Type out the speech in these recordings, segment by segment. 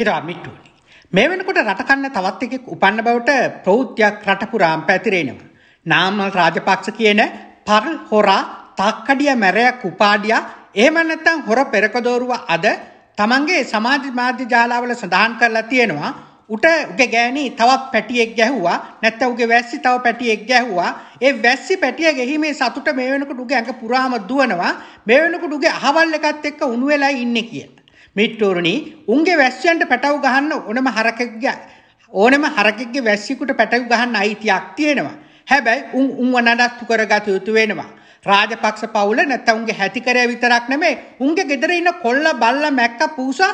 හිරාමිට්ටුවනි. මේ වෙනකොට රටකන්න තවත් එකෙක් උපන්න බවට ප්‍රෞද්ධයක් රටපුරාම් පැතිරෙනවා. නාමල් රාජපක්ෂ කියන පර් හොරා තාක්කඩිය මැරයක් උපාඩියා එහෙම නැත්නම් හොර පෙරකදෝරුව අද තමන්ගේ සමාජ මාධ්‍ය ජාලාවල සඳහන් කරලා තියෙනවා උට උගේ ගෑණි තවත් පැටියෙක් ගැහුවා නැත්නම් උගේ වැස්සි තව පැටියෙක් ගැහුවා ඒ වැස්සි පැටිය ගෙහිමේ සතුට මේ වෙනකොට උගේ අඟ පුරාම දුවනවා මේ වෙනකොට උගේ අහවල් එකත් එක්ක උණු වෙලා ඉන්නේ කියලා මිට්ටූරුණි උන්ගේ වැස්්‍යන්ට පැටව් ගහන්න ඕනම හරකග ඕනම හරකගේ වැස්සිකුට පැටව් ගහන්න අයිතියක් තියෙනවා. හැබැයි උන් උන් වනඩත්තු කරගත යුතු වෙනවා. රාජපක්ෂ පවුල නැතවුන්ගේ හැතිකරය විතරක් නෙමේ උන්ගේ ගෙදර ඉන්න කොල්ල බල්ල මැක්ක පූසා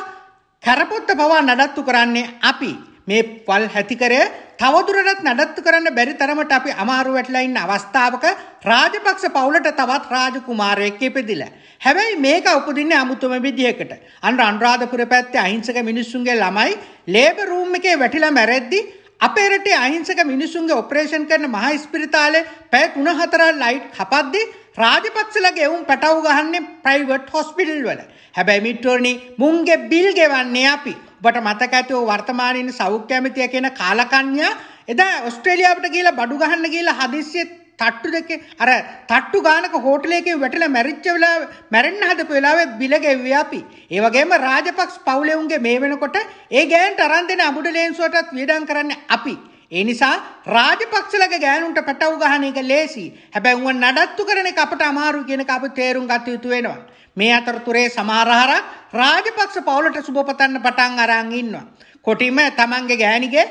කැරපොත්ත පවා නඩත්තු කරන්නේ අපි. මේ පල් හැතිකරය තවදුරටත් නඩත්තු කරන්න බැරි තරමට අපි අමාරු වැටලා ඉන්න අවස්ථාවක රාජපක්ෂ පවුලට තවත් රාජකුමාරයෙක් ඉපදිල. හැබැයි මේක උපදින්නේ අමුතුම විදිහකට. අන්න අනුරාධපුර පැත්තේ අහිංසක මිනිස්සුන්ගේ ළමයි ලේබර් රූම් එකේ වැටිලා මැරෙද්දී අපේ රටේ අහිංසක මිනිසුන්ගේ ඔපරේෂන් කරන මහා ස්පිරිතාලේ පැය 3-4 ලයිට් කපද්දී රාජපක්ෂලගේ එවුන් පැටව ගහන්නේ ප්‍රයිවට් හොස්පිටල් වල. හැබැයි මිත්‍රෝනි මුන්ගේ බිල් ගෙවන්නේ අපි. ඔබට මතක ඇති වර්තමානයේ සෞඛ්‍ය ඇමතිය කියන කාලකන්‍යා එදා ඔස්ට්‍රේලියාවට කියලා බඩු ගහන්න කියලා හදිස්සියේ තට්ටු දෙකේ අර තට්ටු ගානක හෝටලයක වැටල මැරිච්ච වෙලා මැරෙන්න හදපු වෙලාවේ බිල ගෙව්වේ අපි. ඒ වගේම රාජපක්ෂ පවුලෙවුන්ගේ මේ වෙනකොට ඒ ගෑන්ට අරන් දෙන අමුඩ ලේන්සුවටත් වියදම් කරන්නේ අපි. ඒ නිසා රාජපක්ෂලගේ ගෑනුන්ට පැටව ගහන එක ලේසි. හැබැයි උන් නඩත්තු කරන එක අපට අමාරු කියන එක අපි තේරුම් ගත යුතු වෙනවා. මේ අතරතුරේ සමහර හරක් රාජපක්ෂ පවුලට සුබ පතන්න පටන් අරන් ඉන්නවා. කොටිම තමන්ගේ ගෑණිගේ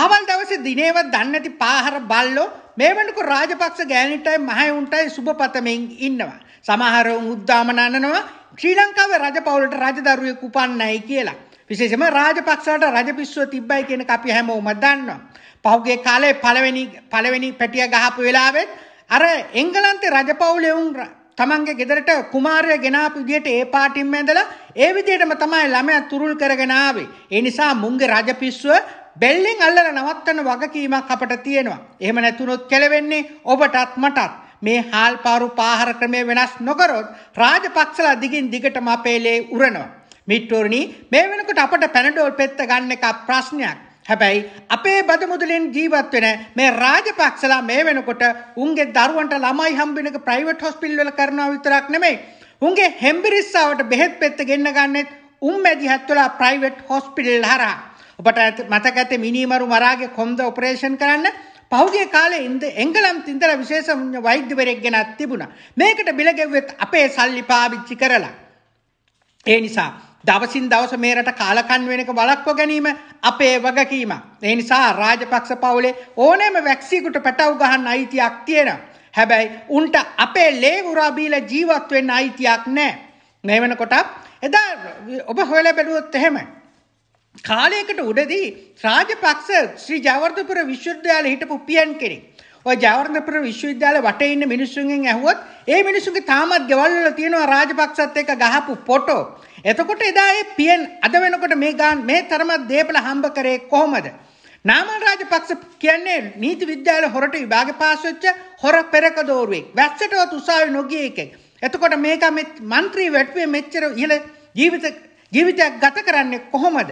ආවල් දවසේ දිනේවත් දන්නති පාහර බල්ලෝ මේ වෙනකොට රාජපක්ෂ ගෑණිටයි මහයුන්ටයි සුබපතමින් ඉන්නවා. සමහර උන් උද්දාමන අනනවා ශ්‍රී ලංකාවේ රජපෞලට රජදරුවෙක් උපන්නයි කියලා. විශේෂයෙන්ම රාජපක්ෂට රජපිස්සුව තිබ්බයි කියන අපි හැමෝම දන්නවා. පහුගිය කාලේ පළවෙනි පළවෙනි පැටිය ගහපු වෙලාවෙත් අර එංගලන්තේ රජපෞලේ උන් තමන්ගේ ගෙදරට කුමාරය ගෙනාපු විදියට ඒ පාටින්ම ඇඳලා ඒ විදියටම තමයි ළමයා තුරුල් කරගෙන ආවේ. ඒ නිසා මුංගේ රජපිස්සුව බෙල්ලෙන් අල්ලල නවත්තන වගකීමක් අපට තියෙනවා. එහෙම නැතුනොත් කෙලවෙන්නේ ඔබටත් මටත්. මේ හාල් පාරු පාහර ක්‍රමය වෙනස් නොකරොත් රාජපක්ෂලා දිගින් දිගටම අපේලේ උරනවා. මිත්‍රෝරණි මේ වෙනකොට අපට පැනඩෝල් පෙත්ත ගන්න එක ප්‍රශ්නයක්. හැබැයි අපේ බදමුදලින් ජීවත් වෙන මේ රාජපක්ෂලා මේ වෙනකොට උන්ගේ දරුවන්ට ළමයි හම්බෙන එක ප්‍රයිවට් හොස්පිටල් වල කරනවා විතරක් නෙමෙයි. උන්ගේ හෙම්බිරිස්සාවට බෙහෙත් පෙත්ත ගෙන්න ගන්නෙත් උන් මැදිහත් වෙලා ප්‍රයිවට් හොස්පිටල් හරහා. ඔබට මතක ඇත මිනීමරු මරාගේ කොම්ද ඔපරේෂන් කරන්න පහුගේ කාලේ ඉන්ද එංගලම් තින්දර විශේෂ වෛද්‍යවරයෙක් ගෙනත් තිබුණා. මේකට බිලගෙව්වෙත් අපේ සල්ලි පාවිච්චි කරලා. ඒ නිසා දවසින් දවස මේ රට කාලකන් වෙනක වළක්ව ගැනීම අපේ වගකීම. ඒ නිසා රාජපක්ෂ පවුලේ ඕනෑම වැක්සීකුට පැටව් ගහන්න අයිතියක් තියෙනවා. හැබැයි උන්ට අපේ ලේ උරා බීලා ජීවත් වෙන්න අයිතියක් නැහැ. මේ වෙනකොට එදා ඔබ හොයලා බැලුවොත් එහෙමයි. කාලයකට උඩදී රාජපක්ෂ ශ්‍රී ජයවර්ධනපුර විශ්වවිද්‍යාලේ හිටපු පියන් කෙනෙක්. ඔය ජයවර්ධනපුර විශ්වවිද්‍යාලේ වටේ ඉන්න මිනිස්සුන්ගෙන් ඇහුවොත් ඒ මිනිස්සුන්ගේ තාමත් ගෙවල් වල තියෙනවා රාජපක්ෂත් එක්ක ගහපු ෆොටෝ. එතකොට එදා ඒ පියන් අද වෙනකොට මේ ගාන මේ තරමක් දේපල හම්බ කරේ කොහොමද? නාමල් රාජපක්ෂ කියන්නේ නීති විද්‍යාල හොරට විභාග පාස් වෙච්ච හොර පෙරක දෝරුවෙක්. වැස්සටවත් උසාවි නොගිය එකෙක්. එතකොට මේක මේ മന്ത്രി වැටුවේ මෙච්චර ඉහළ ජීවිත ජීවිතයක් ගත කරන්නේ කොහොමද?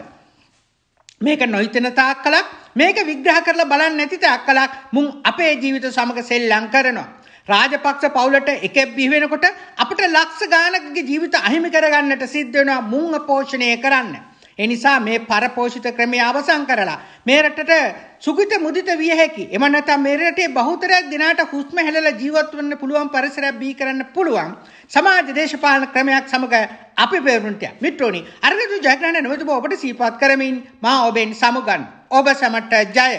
මේක නොහිතන තාක් කලක් මේක විග්‍රහ කරලා බලන්නේ නැති තාක් කලක් මුන් අපේ ජීවිත සමග සෙල්ලම් කරනවා. රාජපක්ෂ පවුලට එකෙක් බිහි වෙනකොට අපිට ලක්ෂ ගානකගේ ජීවිත අහිමි කරගන්නට සිද්ධ වෙනවා මුන් පෝෂණය කරන්න. ඒ නිසා මේ පරපෝෂිත ක්‍රමය අවසන් කරලා මේ රටට සුගිත මුදිත විය හැකි. එම නැත්නම් මේ රටේ බහුතරයක් දිනාට හුස්ම හැලලා ජීවත් වෙන්න පුළුවන් පරිසරයක් බිහි කරන්න පුළුවන්. සමාජ දේශපාලන ක්‍රමයක් සමග අපි පෙරුන්ටය මිට්‍රෝනි අර්ගතු ජයග්‍රහණ නොවතුබ ඔබට සීපත් කරමින් මා ඔබෙන් සමුගන් ඔබ සමට ජය